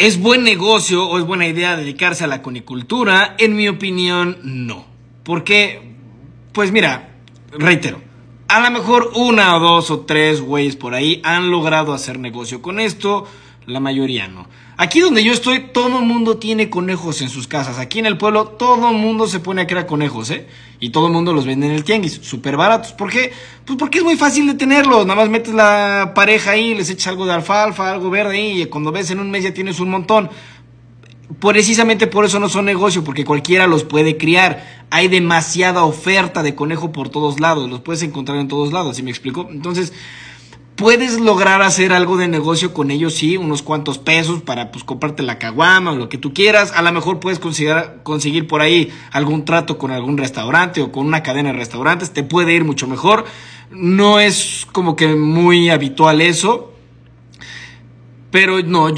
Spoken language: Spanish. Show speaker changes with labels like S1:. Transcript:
S1: ¿Es buen negocio o es buena idea dedicarse a la conicultura? En mi opinión, no. Porque, pues mira, reitero, a lo mejor una o dos o tres güeyes por ahí han logrado hacer negocio con esto la mayoría no. Aquí donde yo estoy, todo el mundo tiene conejos en sus casas. Aquí en el pueblo, todo el mundo se pone a crear conejos, ¿eh? Y todo el mundo los vende en el tianguis, súper baratos. ¿Por qué? Pues porque es muy fácil de tenerlos. Nada más metes la pareja ahí, les echas algo de alfalfa, algo verde ahí, y cuando ves en un mes ya tienes un montón. Precisamente por eso no son negocio, porque cualquiera los puede criar. Hay demasiada oferta de conejo por todos lados, los puedes encontrar en todos lados, ¿sí me explico? Entonces, Puedes lograr hacer algo de negocio con ellos, sí, unos cuantos pesos para pues comprarte la caguama o lo que tú quieras. A lo mejor puedes conseguir por ahí algún trato con algún restaurante o con una cadena de restaurantes. Te puede ir mucho mejor. No es como que muy habitual eso. Pero no,